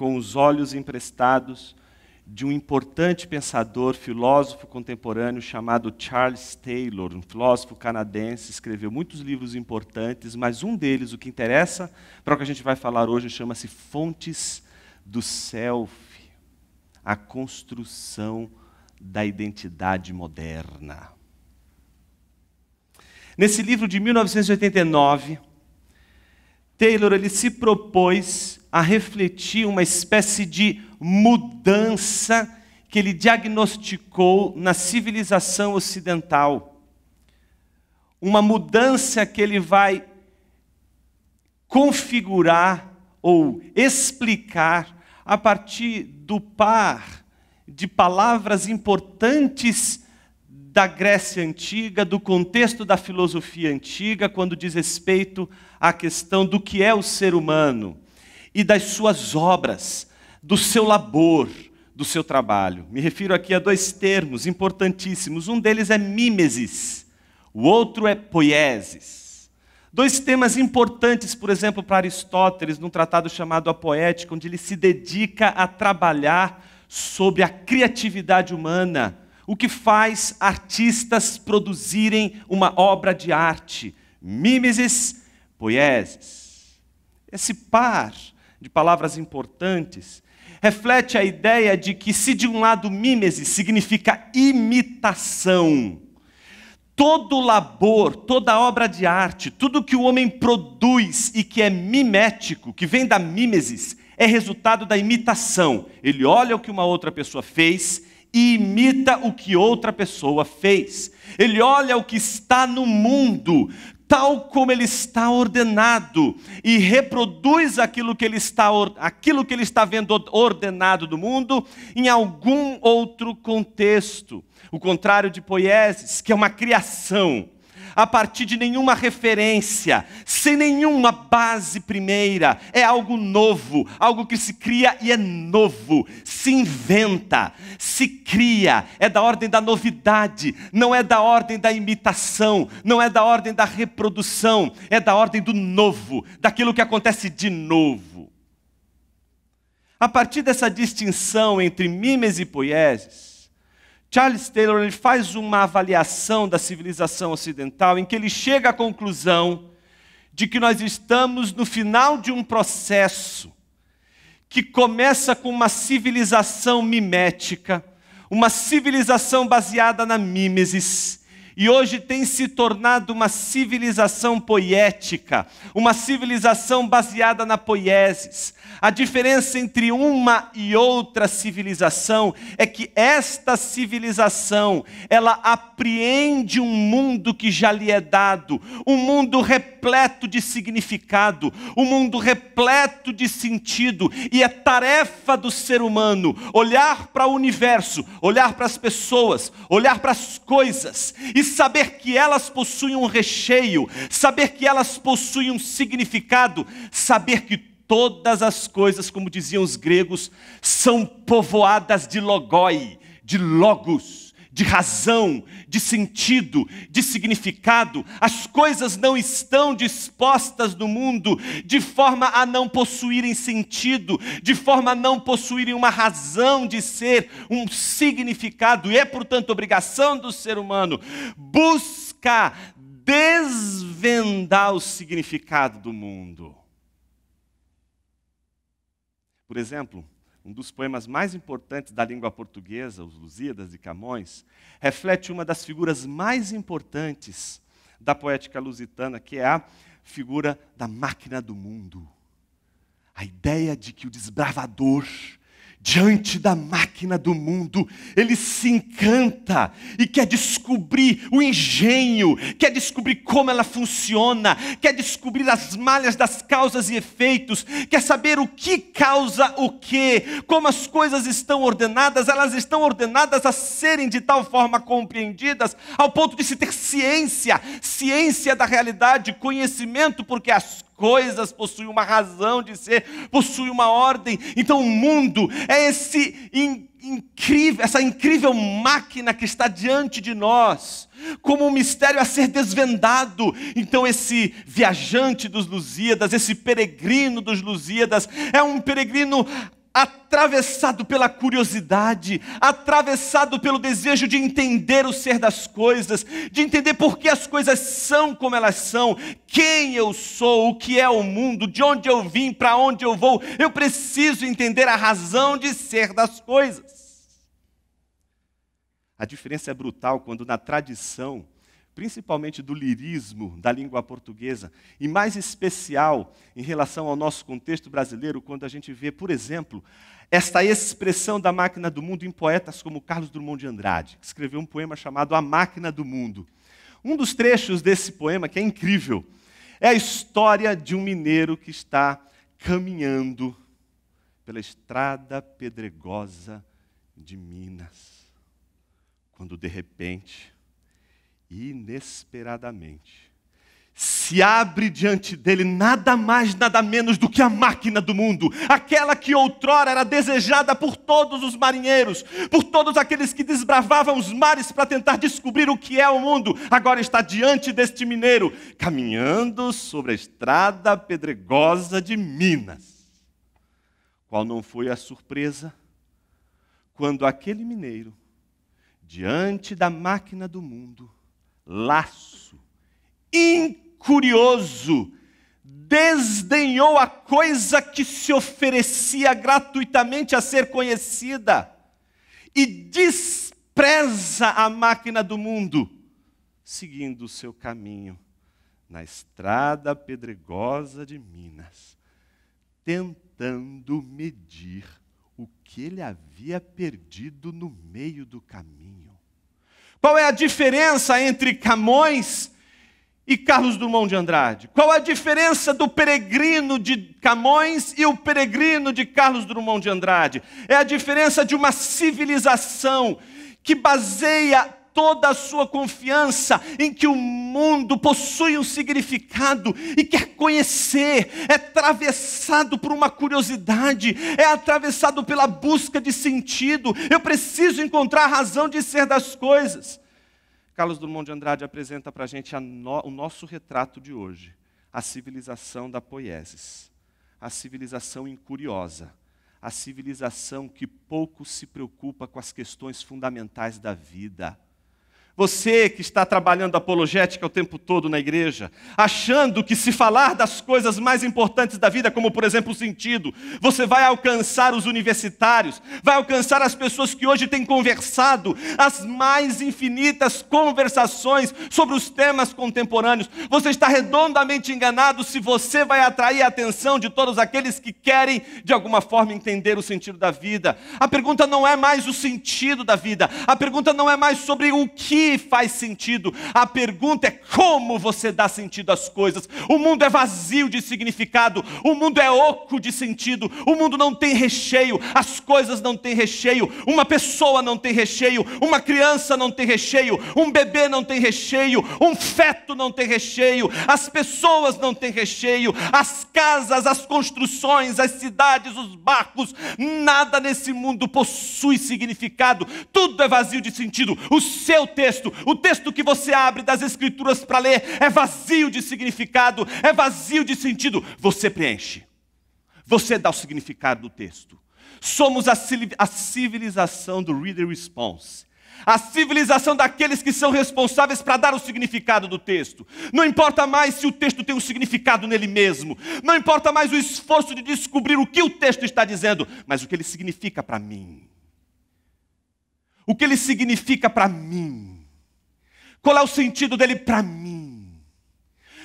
com os olhos emprestados de um importante pensador, filósofo contemporâneo chamado Charles Taylor, um filósofo canadense, escreveu muitos livros importantes, mas um deles, o que interessa para o que a gente vai falar hoje, chama-se Fontes do Self, a construção da identidade moderna. Nesse livro de 1989, Taylor ele se propôs a refletir uma espécie de mudança que ele diagnosticou na civilização ocidental. Uma mudança que ele vai configurar ou explicar a partir do par de palavras importantes da Grécia antiga, do contexto da filosofia antiga, quando diz respeito a questão do que é o ser humano e das suas obras, do seu labor, do seu trabalho. Me refiro aqui a dois termos importantíssimos. Um deles é mimesis, o outro é poiesis. Dois temas importantes, por exemplo, para Aristóteles, num tratado chamado A Poética, onde ele se dedica a trabalhar sobre a criatividade humana, o que faz artistas produzirem uma obra de arte. Mimesis poieses. Esse par de palavras importantes reflete a ideia de que, se de um lado mímese significa imitação, todo labor, toda obra de arte, tudo que o homem produz e que é mimético, que vem da mimesis, é resultado da imitação. Ele olha o que uma outra pessoa fez e imita o que outra pessoa fez. Ele olha o que está no mundo, tal como ele está ordenado e reproduz aquilo que ele está, aquilo que ele está vendo ordenado do mundo em algum outro contexto. O contrário de Poieses, que é uma criação a partir de nenhuma referência, sem nenhuma base primeira. É algo novo, algo que se cria e é novo, se inventa, se cria. É da ordem da novidade, não é da ordem da imitação, não é da ordem da reprodução, é da ordem do novo, daquilo que acontece de novo. A partir dessa distinção entre mimes e poieses, Charles Taylor ele faz uma avaliação da civilização ocidental em que ele chega à conclusão de que nós estamos no final de um processo que começa com uma civilização mimética, uma civilização baseada na mimesis, e hoje tem se tornado uma civilização poética, uma civilização baseada na poieses. A diferença entre uma e outra civilização é que esta civilização, ela apreende um mundo que já lhe é dado, um mundo repleto de significado, um mundo repleto de sentido, e é tarefa do ser humano olhar para o universo, olhar para as pessoas, olhar para as coisas e saber que elas possuem um recheio, saber que elas possuem um significado, saber que todas as coisas, como diziam os gregos, são povoadas de logoi, de logos de razão, de sentido, de significado. As coisas não estão dispostas no mundo de forma a não possuírem sentido, de forma a não possuírem uma razão de ser, um significado, e é, portanto, obrigação do ser humano buscar desvendar o significado do mundo. Por exemplo, um dos poemas mais importantes da língua portuguesa, Os Lusíadas de Camões, reflete uma das figuras mais importantes da poética lusitana, que é a figura da máquina do mundo. A ideia de que o desbravador diante da máquina do mundo, ele se encanta e quer descobrir o engenho, quer descobrir como ela funciona, quer descobrir as malhas das causas e efeitos, quer saber o que causa o que, como as coisas estão ordenadas, elas estão ordenadas a serem de tal forma compreendidas, ao ponto de se ter ciência, ciência da realidade, conhecimento, porque as coisas possui uma razão de ser, possui uma ordem. Então o mundo é esse in, incrível, essa incrível máquina que está diante de nós, como um mistério a ser desvendado. Então esse viajante dos Lusíadas, esse peregrino dos Lusíadas, é um peregrino atravessado pela curiosidade, atravessado pelo desejo de entender o ser das coisas, de entender por que as coisas são como elas são, quem eu sou, o que é o mundo, de onde eu vim, para onde eu vou. Eu preciso entender a razão de ser das coisas. A diferença é brutal quando na tradição principalmente do lirismo da língua portuguesa, e mais especial em relação ao nosso contexto brasileiro, quando a gente vê, por exemplo, esta expressão da máquina do mundo em poetas como Carlos Drummond de Andrade, que escreveu um poema chamado A Máquina do Mundo. Um dos trechos desse poema, que é incrível, é a história de um mineiro que está caminhando pela estrada pedregosa de Minas, quando de repente inesperadamente, se abre diante dele nada mais, nada menos do que a máquina do mundo, aquela que outrora era desejada por todos os marinheiros, por todos aqueles que desbravavam os mares para tentar descobrir o que é o mundo, agora está diante deste mineiro, caminhando sobre a estrada pedregosa de Minas. Qual não foi a surpresa quando aquele mineiro, diante da máquina do mundo, laço, incurioso, desdenhou a coisa que se oferecia gratuitamente a ser conhecida e despreza a máquina do mundo, seguindo o seu caminho na estrada pedregosa de Minas, tentando medir o que ele havia perdido no meio do caminho. Qual é a diferença entre Camões e Carlos Drummond de Andrade? Qual é a diferença do peregrino de Camões e o peregrino de Carlos Drummond de Andrade? É a diferença de uma civilização que baseia toda a sua confiança em que o mundo possui um significado e quer conhecer, é atravessado por uma curiosidade, é atravessado pela busca de sentido. Eu preciso encontrar a razão de ser das coisas. Carlos Drummond de Andrade apresenta para a gente no, o nosso retrato de hoje, a civilização da poieses, a civilização incuriosa, a civilização que pouco se preocupa com as questões fundamentais da vida. Você que está trabalhando apologética o tempo todo na igreja, achando que se falar das coisas mais importantes da vida, como por exemplo o sentido, você vai alcançar os universitários, vai alcançar as pessoas que hoje têm conversado as mais infinitas conversações sobre os temas contemporâneos. Você está redondamente enganado se você vai atrair a atenção de todos aqueles que querem de alguma forma entender o sentido da vida. A pergunta não é mais o sentido da vida, a pergunta não é mais sobre o que faz sentido. A pergunta é como você dá sentido às coisas. O mundo é vazio de significado, o mundo é oco de sentido, o mundo não tem recheio, as coisas não têm recheio, uma pessoa não tem recheio, uma criança não tem recheio, um bebê não tem recheio, um feto não tem recheio, as pessoas não têm recheio, as casas, as construções, as cidades, os barcos, nada nesse mundo possui significado, tudo é vazio de sentido. O seu texto texto, o texto que você abre das Escrituras para ler, é vazio de significado, é vazio de sentido. Você preenche, você dá o significado do texto. Somos a civilização do reader response a civilização daqueles que são responsáveis para dar o significado do texto. Não importa mais se o texto tem um significado nele mesmo, não importa mais o esforço de descobrir o que o texto está dizendo, mas o que ele significa para mim. O que ele significa para mim. Qual é o sentido dele para mim?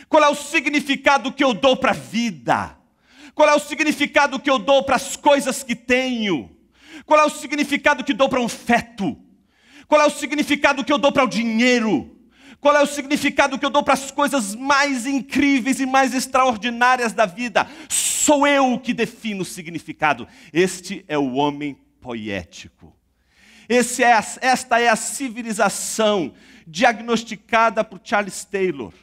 Qual é o significado que eu dou para a vida? Qual é o significado que eu dou para as coisas que tenho? Qual é o significado que dou para um feto? Qual é o significado que eu dou para o dinheiro? Qual é o significado que eu dou para as coisas mais incríveis e mais extraordinárias da vida? Sou eu que defino o significado. Este é o homem poético. Esse é, esta é a civilização diagnosticada por Charles Taylor.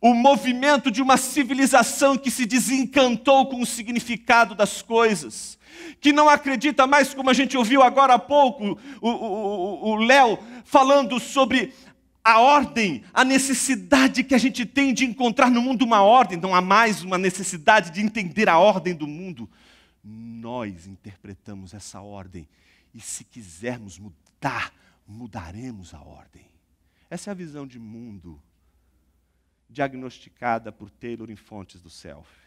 O movimento de uma civilização que se desencantou com o significado das coisas, que não acredita mais, como a gente ouviu agora há pouco, o Léo falando sobre a ordem, a necessidade que a gente tem de encontrar no mundo uma ordem, não há mais uma necessidade de entender a ordem do mundo. Nós interpretamos essa ordem e se quisermos mudar, mudaremos a ordem. Essa é a visão de mundo diagnosticada por Taylor em Fontes do Self.